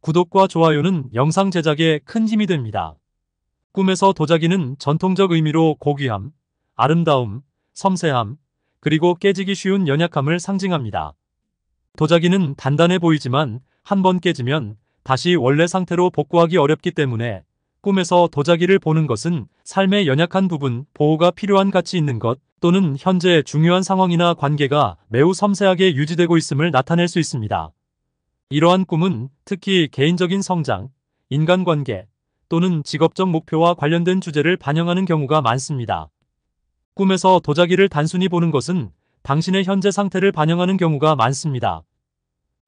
구독과 좋아요는 영상 제작에 큰 힘이 됩니다. 꿈에서 도자기는 전통적 의미로 고귀함, 아름다움, 섬세함, 그리고 깨지기 쉬운 연약함을 상징합니다. 도자기는 단단해 보이지만 한 번 깨지면 다시 원래 상태로 복구하기 어렵기 때문에 꿈에서 도자기를 보는 것은 삶의 연약한 부분, 보호가 필요한 가치 있는 것 또는 현재 중요한 상황이나 관계가 매우 섬세하게 유지되고 있음을 나타낼 수 있습니다. 이러한 꿈은 특히 개인적인 성장, 인간관계 또는 직업적 목표와 관련된 주제를 반영하는 경우가 많습니다. 꿈에서 도자기를 단순히 보는 것은 당신의 현재 상태를 반영하는 경우가 많습니다.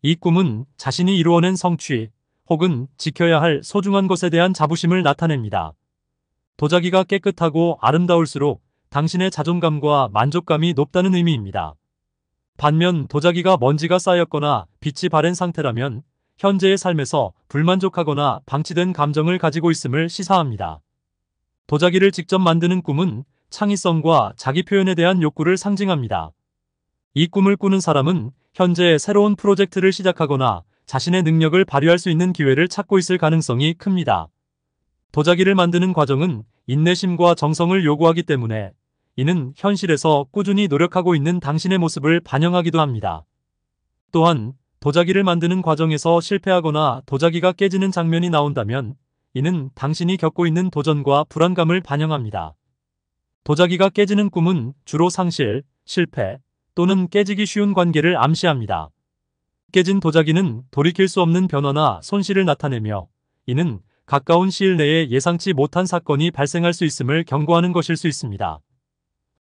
이 꿈은 자신이 이루어낸 성취 혹은 지켜야 할 소중한 것에 대한 자부심을 나타냅니다. 도자기가 깨끗하고 아름다울수록 당신의 자존감과 만족감이 높다는 의미입니다. 반면 도자기가 먼지가 쌓였거나 빛이 바랜 상태라면 현재의 삶에서 불만족하거나 방치된 감정을 가지고 있음을 시사합니다. 도자기를 직접 만드는 꿈은 창의성과 자기 표현에 대한 욕구를 상징합니다. 이 꿈을 꾸는 사람은 현재 새로운 프로젝트를 시작하거나 자신의 능력을 발휘할 수 있는 기회를 찾고 있을 가능성이 큽니다. 도자기를 만드는 과정은 인내심과 정성을 요구하기 때문에 이는 현실에서 꾸준히 노력하고 있는 당신의 모습을 반영하기도 합니다. 또한 도자기를 만드는 과정에서 실패하거나 도자기가 깨지는 장면이 나온다면 이는 당신이 겪고 있는 도전과 불안감을 반영합니다. 도자기가 깨지는 꿈은 주로 상실, 실패 또는 깨지기 쉬운 관계를 암시합니다. 깨진 도자기는 돌이킬 수 없는 변화나 손실을 나타내며 이는 가까운 시일 내에 예상치 못한 사건이 발생할 수 있음을 경고하는 것일 수 있습니다.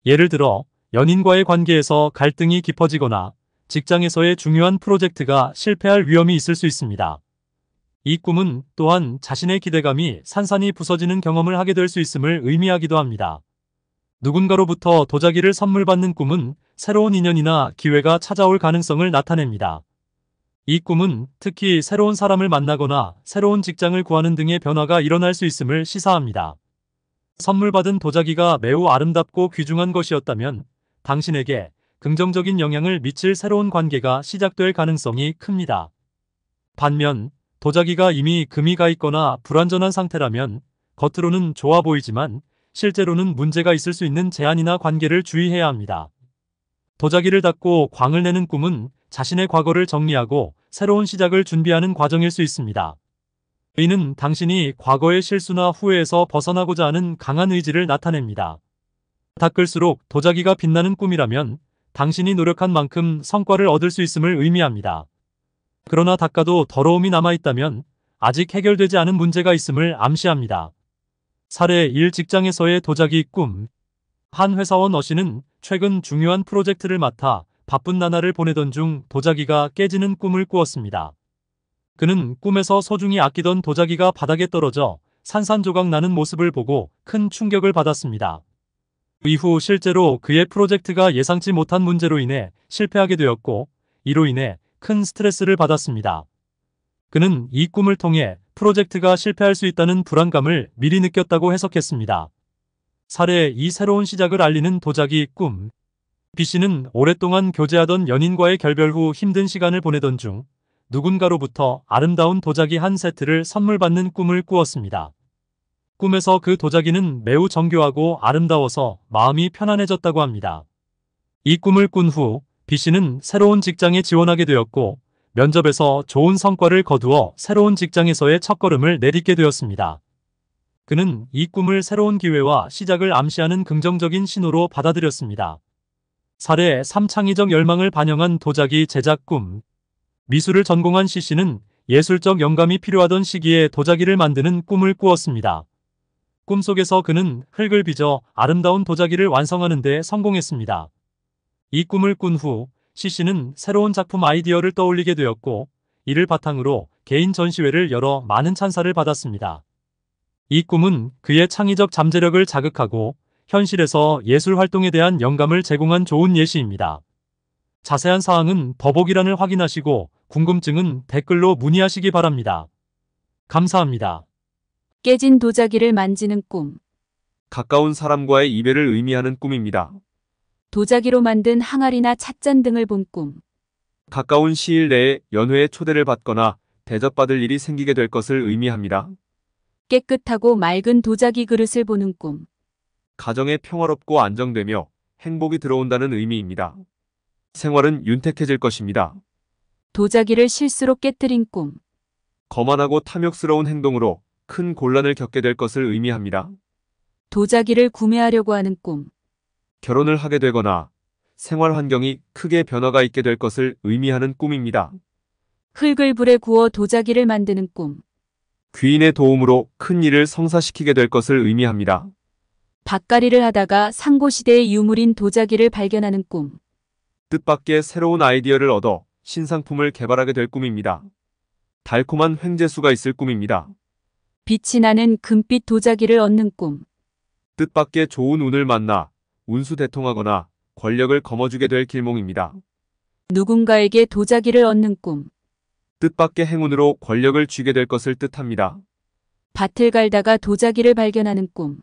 예를 들어 연인과의 관계에서 갈등이 깊어지거나 직장에서의 중요한 프로젝트가 실패할 위험이 있을 수 있습니다. 이 꿈은 또한 자신의 기대감이 산산이 부서지는 경험을 하게 될 수 있음을 의미하기도 합니다. 누군가로부터 도자기를 선물받는 꿈은 새로운 인연이나 기회가 찾아올 가능성을 나타냅니다. 이 꿈은 특히 새로운 사람을 만나거나 새로운 직장을 구하는 등의 변화가 일어날 수 있음을 시사합니다. 선물 받은 도자기가 매우 아름답고 귀중한 것이었다면 당신에게 긍정적인 영향을 미칠 새로운 관계가 시작될 가능성이 큽니다. 반면 도자기가 이미 금이 가 있거나 불완전한 상태라면 겉으로는 좋아 보이지만 실제로는 문제가 있을 수 있는 제안이나 관계를 주의해야 합니다. 도자기를 닦고 광을 내는 꿈은 자신의 과거를 정리하고 새로운 시작을 준비하는 과정일 수 있습니다. 의는 당신이 과거의 실수나 후회에서 벗어나고자 하는 강한 의지를 나타냅니다. 닦을수록 도자기가 빛나는 꿈이라면 당신이 노력한 만큼 성과를 얻을 수 있음을 의미합니다. 그러나 닦아도 더러움이 남아있다면 아직 해결되지 않은 문제가 있음을 암시합니다. 사례 1 직장에서의 도자기 꿈. 한 회사원 어씨는 최근 중요한 프로젝트를 맡아 바쁜 나날을 보내던 중 도자기가 깨지는 꿈을 꾸었습니다. 그는 꿈에서 소중히 아끼던 도자기가 바닥에 떨어져 산산조각 나는 모습을 보고 큰 충격을 받았습니다. 이후 실제로 그의 프로젝트가 예상치 못한 문제로 인해 실패하게 되었고 이로 인해 큰 스트레스를 받았습니다. 그는 이 꿈을 통해 프로젝트가 실패할 수 있다는 불안감을 미리 느꼈다고 해석했습니다. 사례이 새로운 시작을 알리는 도자기 꿈 B씨는 오랫동안 교제하던 연인과의 결별 후 힘든 시간을 보내던 중 누군가로부터 아름다운 도자기 한 세트를 선물 받는 꿈을 꾸었습니다. 꿈에서 그 도자기는 매우 정교하고 아름다워서 마음이 편안해졌다고 합니다. 이 꿈을 꾼 후 B씨는 새로운 직장에 지원하게 되었고 면접에서 좋은 성과를 거두어 새로운 직장에서의 첫걸음을 내딛게 되었습니다. 그는 이 꿈을 새로운 기회와 시작을 암시하는 긍정적인 신호로 받아들였습니다. 사례 3창의적 열망을 반영한 도자기 제작 꿈 미술을 전공한 시씨는 예술적 영감이 필요하던 시기에 도자기를 만드는 꿈을 꾸었습니다. 꿈속에서 그는 흙을 빚어 아름다운 도자기를 완성하는 데 성공했습니다. 이 꿈을 꾼 후시씨는 새로운 작품 아이디어를 떠올리게 되었고 이를 바탕으로 개인 전시회를 열어 많은 찬사를 받았습니다. 이 꿈은 그의 창의적 잠재력을 자극하고 현실에서 예술 활동에 대한 영감을 제공한 좋은 예시입니다. 자세한 사항은 더보기란을 확인하시고 궁금증은 댓글로 문의하시기 바랍니다. 감사합니다. 깨진 도자기를 만지는 꿈. 가까운 사람과의 이별을 의미하는 꿈입니다. 도자기로 만든 항아리나 찻잔 등을 본 꿈. 가까운 시일 내에 연회에 초대를 받거나 대접받을 일이 생기게 될 것을 의미합니다. 깨끗하고 맑은 도자기 그릇을 보는 꿈. 가정에 평화롭고 안정되며 행복이 들어온다는 의미입니다. 생활은 윤택해질 것입니다. 도자기를 실수로 깨뜨린 꿈. 거만하고 탐욕스러운 행동으로 큰 곤란을 겪게 될 것을 의미합니다. 도자기를 구매하려고 하는 꿈. 결혼을 하게 되거나 생활 환경이 크게 변화가 있게 될 것을 의미하는 꿈입니다. 흙을 불에 구워 도자기를 만드는 꿈. 귀인의 도움으로 큰 일을 성사시키게 될 것을 의미합니다. 밭갈이를 하다가 상고시대의 유물인 도자기를 발견하는 꿈. 뜻밖의 새로운 아이디어를 얻어 신상품을 개발하게 될 꿈입니다. 달콤한 횡재수가 있을 꿈입니다. 빛이 나는 금빛 도자기를 얻는 꿈. 뜻밖의 좋은 운을 만나 운수 대통하거나 권력을 거머쥐게 될 길몽입니다. 누군가에게 도자기를 얻는 꿈. 뜻밖의 행운으로 권력을 쥐게 될 것을 뜻합니다. 밭을 갈다가 도자기를 발견하는 꿈.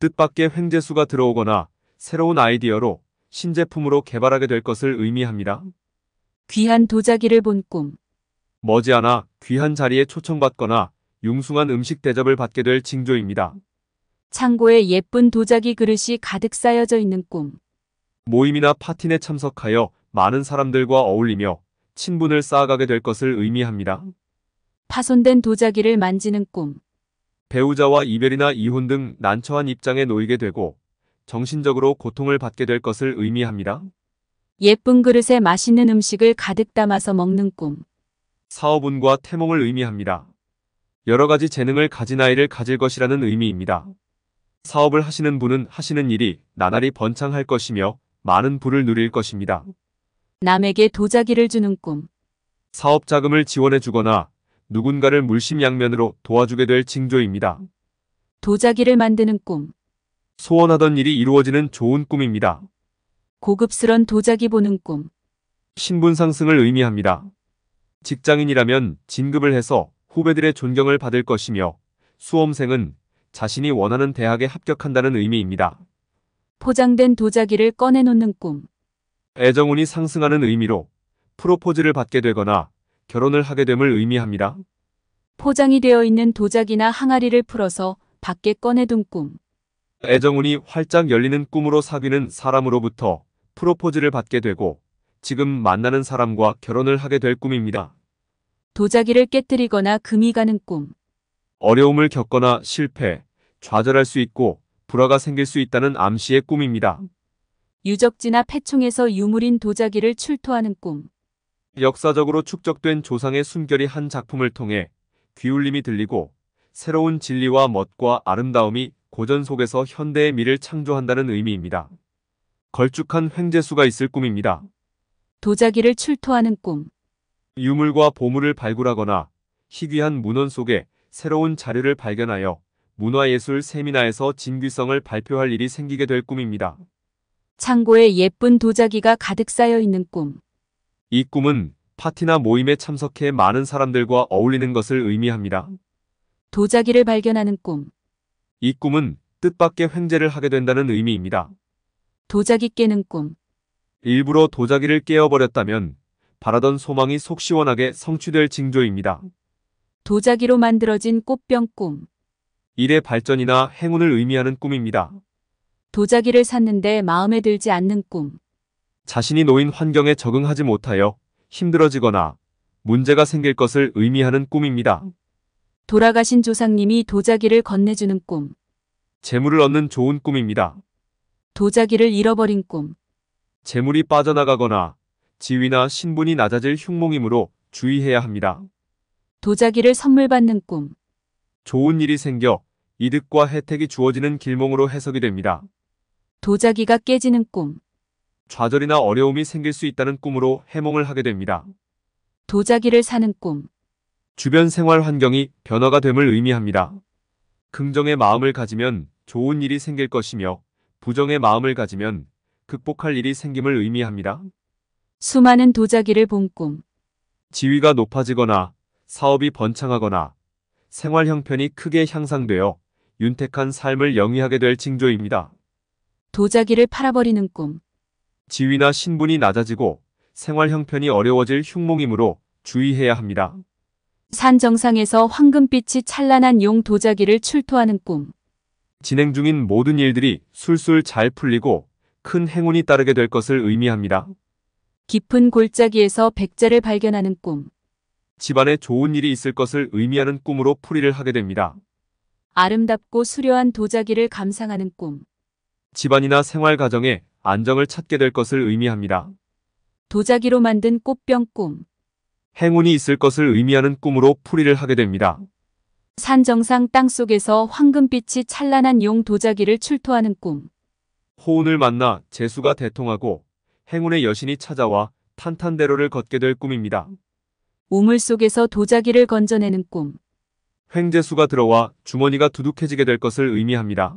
뜻밖의 횡재수가 들어오거나 새로운 아이디어로 신제품으로 개발하게 될 것을 의미합니다. 귀한 도자기를 본 꿈. 머지않아 귀한 자리에 초청받거나 융숭한 음식 대접을 받게 될 징조입니다. 창고에 예쁜 도자기 그릇이 가득 쌓여져 있는 꿈. 모임이나 파티에 참석하여 많은 사람들과 어울리며 친분을 쌓아가게 될 것을 의미합니다. 파손된 도자기를 만지는 꿈. 배우자와 이별이나 이혼 등 난처한 입장에 놓이게 되고 정신적으로 고통을 받게 될 것을 의미합니다. 예쁜 그릇에 맛있는 음식을 가득 담아서 먹는 꿈. 사업운과 태몽을 의미합니다. 여러 가지 재능을 가진 아이를 가질 것이라는 의미입니다. 사업을 하시는 분은 하시는 일이 나날이 번창할 것이며 많은 부를 누릴 것입니다. 남에게 도자기를 주는 꿈. 사업 자금을 지원해 주거나 누군가를 물심양면으로 도와주게 될 징조입니다. 도자기를 만드는 꿈. 소원하던 일이 이루어지는 좋은 꿈입니다. 고급스런 도자기 보는 꿈. 신분 상승을 의미합니다. 직장인이라면 진급을 해서 후배들의 존경을 받을 것이며 수험생은 자신이 원하는 대학에 합격한다는 의미입니다. 포장된 도자기를 꺼내놓는 꿈. 애정운이 상승하는 의미로 프로포즈를 받게 되거나 결혼을 하게 됨을 의미합니다. 포장이 되어 있는 도자기나 항아리를 풀어서 밖에 꺼내둔 꿈. 애정운이 활짝 열리는 꿈으로 사귀는 사람으로부터 프로포즈를 받게 되고 지금 만나는 사람과 결혼을 하게 될 꿈입니다. 도자기를 깨뜨리거나 금이 가는 꿈. 어려움을 겪거나 실패, 좌절할 수 있고 불화가 생길 수 있다는 암시의 꿈입니다. 유적지나 패총에서 유물인 도자기를 출토하는 꿈. 역사적으로 축적된 조상의 숨결이 한 작품을 통해 귀울림이 들리고 새로운 진리와 멋과 아름다움이 고전 속에서 현대의 미를 창조한다는 의미입니다. 걸쭉한 횡재수가 있을 꿈입니다. 도자기를 출토하는 꿈. 유물과 보물을 발굴하거나 희귀한 문헌 속에 새로운 자료를 발견하여 문화예술 세미나에서 진귀성을 발표할 일이 생기게 될 꿈입니다. 창고에 예쁜 도자기가 가득 쌓여 있는 꿈. 이 꿈은 파티나 모임에 참석해 많은 사람들과 어울리는 것을 의미합니다. 도자기를 발견하는 꿈. 이 꿈은 뜻밖의 횡재를 하게 된다는 의미입니다. 도자기 깨는 꿈. 일부러 도자기를 깨어버렸다면 바라던 소망이 속 시원하게 성취될 징조입니다. 도자기로 만들어진 꽃병 꿈. 일의 발전이나 행운을 의미하는 꿈입니다. 도자기를 샀는데 마음에 들지 않는 꿈. 자신이 놓인 환경에 적응하지 못하여 힘들어지거나 문제가 생길 것을 의미하는 꿈입니다. 돌아가신 조상님이 도자기를 건네주는 꿈. 재물을 얻는 좋은 꿈입니다. 도자기를 잃어버린 꿈. 재물이 빠져나가거나 지위나 신분이 낮아질 흉몽이므로 주의해야 합니다. 도자기를 선물 받는 꿈. 좋은 일이 생겨 이득과 혜택이 주어지는 길몽으로 해석이 됩니다. 도자기가 깨지는 꿈. 좌절이나 어려움이 생길 수 있다는 꿈으로 해몽을 하게 됩니다. 도자기를 사는 꿈. 주변 생활 환경이 변화가 됨을 의미합니다. 긍정의 마음을 가지면 좋은 일이 생길 것이며 부정의 마음을 가지면 극복할 일이 생김을 의미합니다. 수많은 도자기를 본 꿈. 지위가 높아지거나 사업이 번창하거나 생활 형편이 크게 향상되어 윤택한 삶을 영위하게 될 징조입니다. 도자기를 팔아버리는 꿈. 지위나 신분이 낮아지고 생활 형편이 어려워질 흉몽이므로 주의해야 합니다. 산 정상에서 황금빛이 찬란한 용 도자기를 출토하는 꿈. 진행 중인 모든 일들이 술술 잘 풀리고 큰 행운이 따르게 될 것을 의미합니다. 깊은 골짜기에서 백자를 발견하는 꿈. 집안에 좋은 일이 있을 것을 의미하는 꿈으로 풀이를 하게 됩니다. 아름답고 수려한 도자기를 감상하는 꿈. 집안이나 생활 가정에 안정을 찾게 될 것을 의미합니다. 도자기로 만든 꽃병 꿈. 행운이 있을 것을 의미하는 꿈으로 풀이를 하게 됩니다. 산정상 땅속에서 황금빛이 찬란한 용 도자기를 출토하는 꿈. 호운을 만나 재수가 대통하고 행운의 여신이 찾아와 탄탄대로를 걷게 될 꿈입니다. 우물 속에서 도자기를 건져내는 꿈. 횡재수가 들어와 주머니가 두둑해지게 될 것을 의미합니다.